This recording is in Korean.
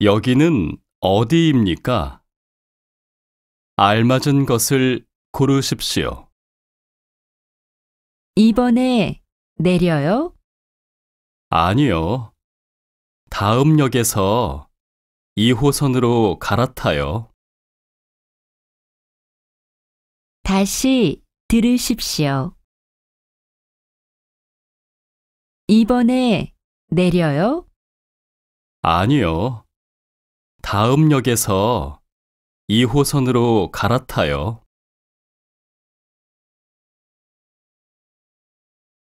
여기는 어디입니까? 알맞은 것을 고르십시오. 이번에 내려요? 아니요. 다음 역에서 2호선으로 갈아타요. 다시 들으십시오. 이번에 내려요? 아니요. 다음 역에서 2호선으로 갈아타요.